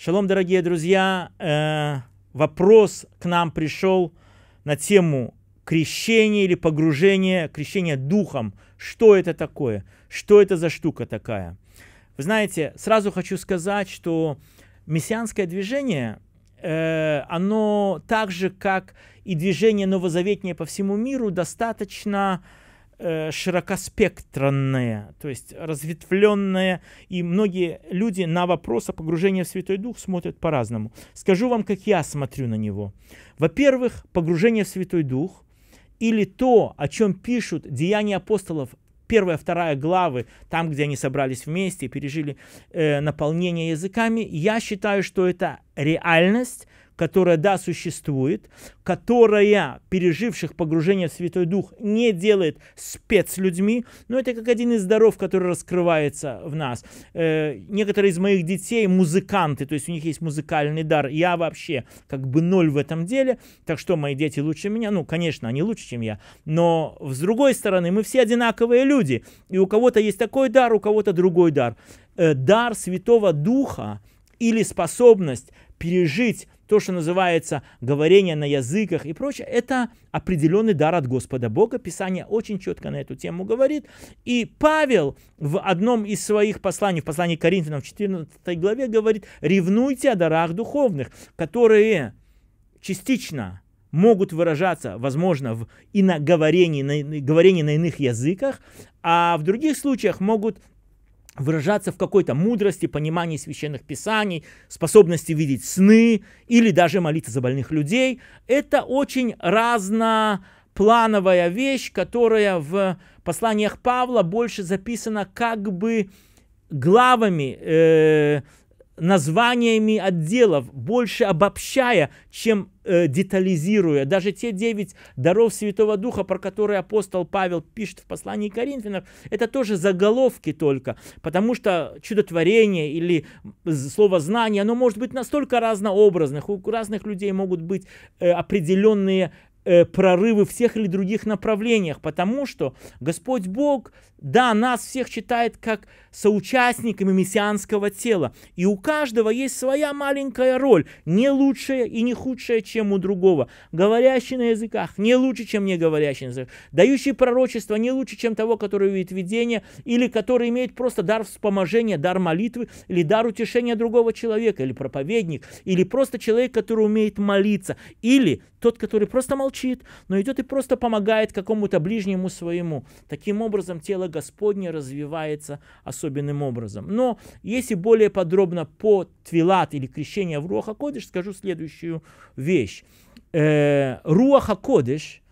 Шалом, дорогие друзья. Э, вопрос к нам пришел на тему крещения или погружения, крещения духом. Что это такое? Что это за штука такая? Вы знаете, сразу хочу сказать, что мессианское движение, э, оно так же, как и движение новозаветнее по всему миру, достаточно э, то есть разветвленное, и многие люди на вопрос о погружении в Святой Дух смотрят по-разному. Скажу вам, как я смотрю на него. Во-первых, погружение в Святой Дух или то, о чем пишут деяния апостолов первая, вторая главы, там, где они собрались вместе и пережили э, наполнение языками, я считаю, что это реальность, которая, да, существует, которая переживших погружение в Святой Дух не делает спецлюдьми, но это как один из даров, который раскрывается в нас. Э, некоторые из моих детей музыканты, то есть у них есть музыкальный дар, я вообще как бы ноль в этом деле, так что мои дети лучше меня, ну, конечно, они лучше, чем я, но с другой стороны, мы все одинаковые люди, и у кого-то есть такой дар, у кого-то другой дар. Э, дар Святого Духа или способность пережить то, что называется говорение на языках и прочее, это определенный дар от Господа Бога. Писание очень четко на эту тему говорит. И Павел в одном из своих посланий, в послании к Коринфянам в 14 главе говорит, ревнуйте о дарах духовных, которые частично могут выражаться, возможно, в иноговорении, на, говорении на иных языках, а в других случаях могут выражаться в какой-то мудрости, понимании священных писаний, способности видеть сны или даже молиться за больных людей. Это очень разноплановая вещь, которая в посланиях Павла больше записана как бы главами, э, названиями отделов, больше обобщая, чем э, детализируя. Даже те девять даров Святого Духа, про которые апостол Павел пишет в послании Коринфянам, это тоже заголовки только, потому что чудотворение или слово знание, оно может быть настолько разнообразных, у разных людей могут быть э, определенные Э, прорывы в всех или других направлениях, потому что Господь Бог, да, нас всех читает как соучастниками мессианского тела, и у каждого есть своя маленькая роль, не лучшая и не худшая, чем у другого, говорящий на языках не лучше, чем не говорящий на языках, дающий пророчество не лучше, чем того, который видит видение, или который имеет просто дар вспоможения, дар молитвы, или дар утешения другого человека, или проповедник, или просто человек, который умеет молиться, или тот, который просто молчит, кричит, но идет и просто помогает какому-то ближнему своему. Таким образом, тело Господне развивается особенным образом. Но если более подробно по твилат или крещение в Руаха Кодыш, скажу следующую вещь. Э, Руаха Кодыш,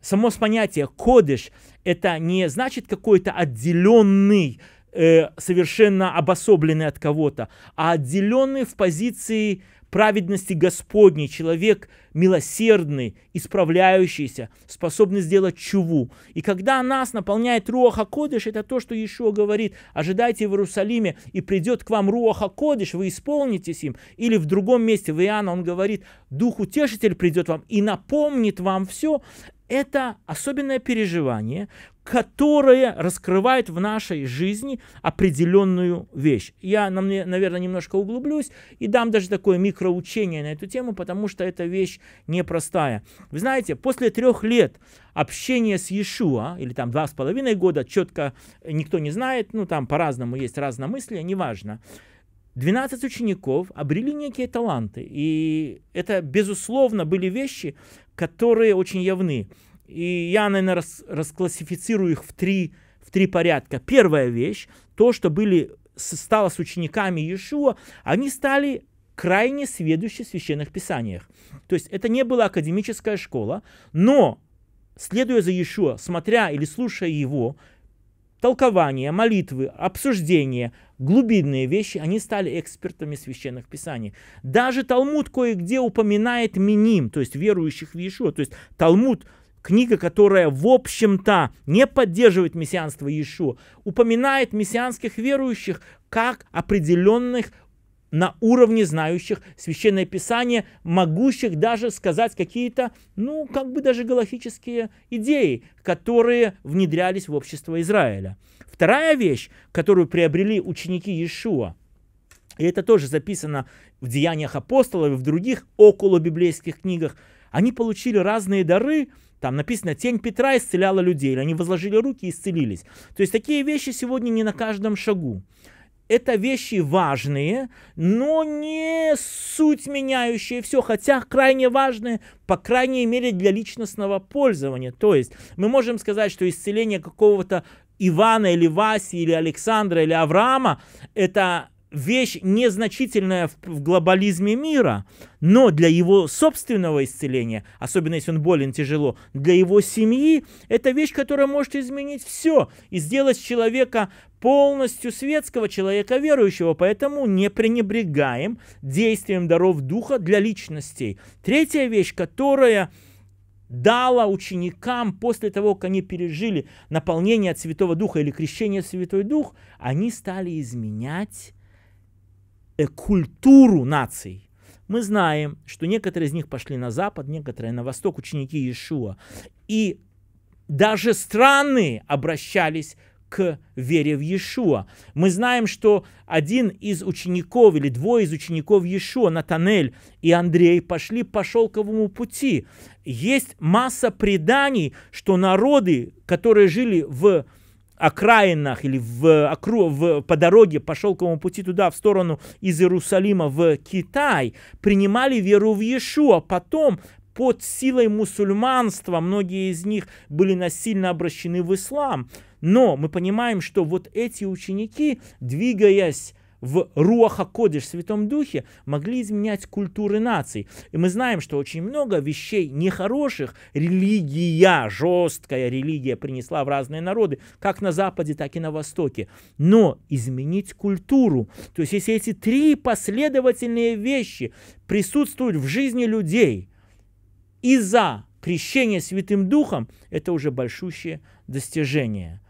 само понятие Кодыш, это не значит какой-то отделенный э, совершенно обособленный от кого-то, а отделенный в позиции праведности Господней, человек милосердный, исправляющийся, способный сделать чуву. И когда нас наполняет Руаха Кодыш, это то, что Иешуа говорит, ожидайте в Иерусалиме, и придет к вам Руаха Кодыш, вы исполнитесь им. Или в другом месте, в Иоанна, он говорит, Дух Утешитель придет вам и напомнит вам все это особенное переживание, которое раскрывает в нашей жизни определенную вещь. Я, наверное, немножко углублюсь и дам даже такое микроучение на эту тему, потому что эта вещь непростая. Вы знаете, после трех лет общения с Иешуа, или там два с половиной года, четко никто не знает, ну там по-разному есть разномыслие, неважно, 12 учеников обрели некие таланты. И это, безусловно, были вещи, которые очень явны. И я, наверное, рас, расклассифицирую их в три, в три порядка. Первая вещь, то, что были, стало с учениками Иешуа, они стали крайне сведущи в священных писаниях. То есть это не была академическая школа, но, следуя за Иешуа, смотря или слушая его, толкование, молитвы, обсуждение, глубинные вещи, они стали экспертами священных писаний. Даже Талмуд кое-где упоминает миним, то есть верующих в Иешуа. То есть Талмуд книга, которая, в общем-то, не поддерживает мессианство Иешуа, упоминает мессианских верующих как определенных на уровне знающих Священное Писание, могущих даже сказать какие-то, ну, как бы даже галахические идеи, которые внедрялись в общество Израиля. Вторая вещь, которую приобрели ученики Иешуа, и это тоже записано в «Деяниях апостолов» и в других околобиблейских книгах, они получили разные дары, там написано, тень Петра исцеляла людей, или они возложили руки и исцелились. То есть такие вещи сегодня не на каждом шагу это вещи важные, но не суть меняющие все, хотя крайне важные, по крайней мере, для личностного пользования. То есть мы можем сказать, что исцеление какого-то Ивана или Васи или Александра или Авраама – это вещь незначительная в, в глобализме мира, но для его собственного исцеления, особенно если он болен тяжело, для его семьи, это вещь, которая может изменить все и сделать человека полностью светского человека верующего, поэтому не пренебрегаем действием даров духа для личностей. Третья вещь, которая дала ученикам после того, как они пережили наполнение от Святого Духа или крещение Святой Дух, они стали изменять Э, культуру наций. Мы знаем, что некоторые из них пошли на запад, некоторые на восток, ученики Иешуа. И даже страны обращались к вере в Иешуа. Мы знаем, что один из учеников или двое из учеников Иешуа, Натанель и Андрей, пошли по шелковому пути. Есть масса преданий, что народы, которые жили в окраинах или в, окру, в, по дороге, по шелковому пути туда, в сторону из Иерусалима в Китай, принимали веру в Иешуа. Потом под силой мусульманства многие из них были насильно обращены в ислам. Но мы понимаем, что вот эти ученики, двигаясь в Руаха Кодиш, Святом Духе, могли изменять культуры наций. И мы знаем, что очень много вещей нехороших религия, жесткая религия принесла в разные народы, как на Западе, так и на Востоке. Но изменить культуру, то есть если эти три последовательные вещи присутствуют в жизни людей из-за крещения Святым Духом, это уже большущее достижение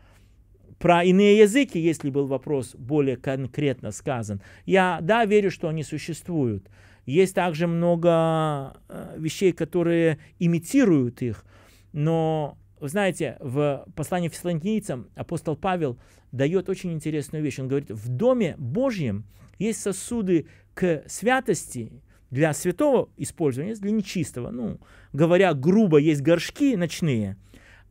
про иные языки, если был вопрос более конкретно сказан, я, да, верю, что они существуют. Есть также много э, вещей, которые имитируют их, но, вы знаете, в послании фессалоникийцам апостол Павел дает очень интересную вещь. Он говорит, в Доме Божьем есть сосуды к святости, для святого использования, для нечистого. Ну, говоря грубо, есть горшки ночные,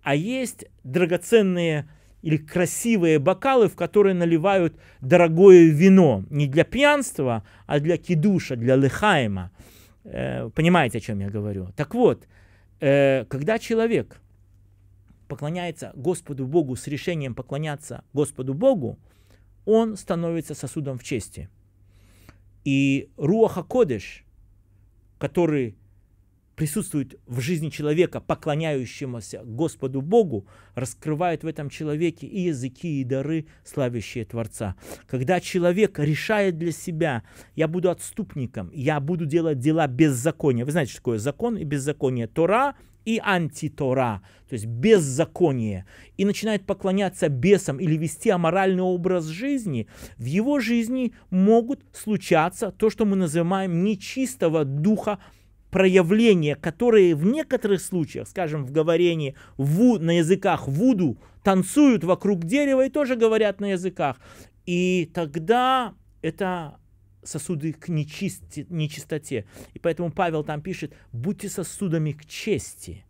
а есть драгоценные или красивые бокалы, в которые наливают дорогое вино. Не для пьянства, а для кидуша, для лыхайма. Э, понимаете, о чем я говорю? Так вот, э, когда человек поклоняется Господу Богу с решением поклоняться Господу Богу, он становится сосудом в чести. И Руаха Кодеш, который присутствует в жизни человека, поклоняющегося Господу Богу, раскрывает в этом человеке и языки, и дары, славящие Творца. Когда человек решает для себя, я буду отступником, я буду делать дела беззакония. Вы знаете, что такое закон и беззаконие? Тора и антитора, то есть беззаконие, и начинает поклоняться бесам или вести аморальный образ жизни, в его жизни могут случаться то, что мы называем нечистого духа проявления, которые в некоторых случаях, скажем, в говорении ву, на языках вуду, танцуют вокруг дерева и тоже говорят на языках. И тогда это сосуды к нечисти, нечистоте. И поэтому Павел там пишет, будьте сосудами к чести.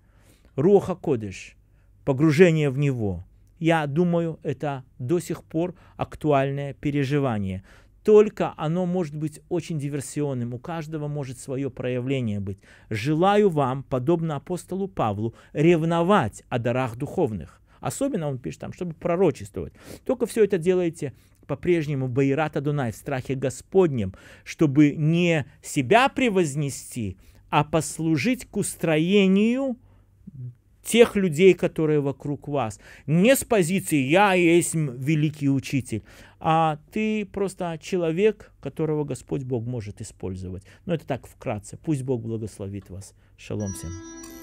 Роха Кодыш, погружение в него. Я думаю, это до сих пор актуальное переживание только оно может быть очень диверсионным, у каждого может свое проявление быть. Желаю вам, подобно апостолу Павлу, ревновать о дарах духовных. Особенно, он пишет там, чтобы пророчествовать. Только все это делайте по-прежнему Байрата Дунай, в страхе Господнем, чтобы не себя превознести, а послужить к устроению тех людей, которые вокруг вас. Не с позиции «я есть великий учитель», а ты просто человек, которого Господь Бог может использовать. Но ну, это так вкратце. Пусть Бог благословит вас. Шалом всем.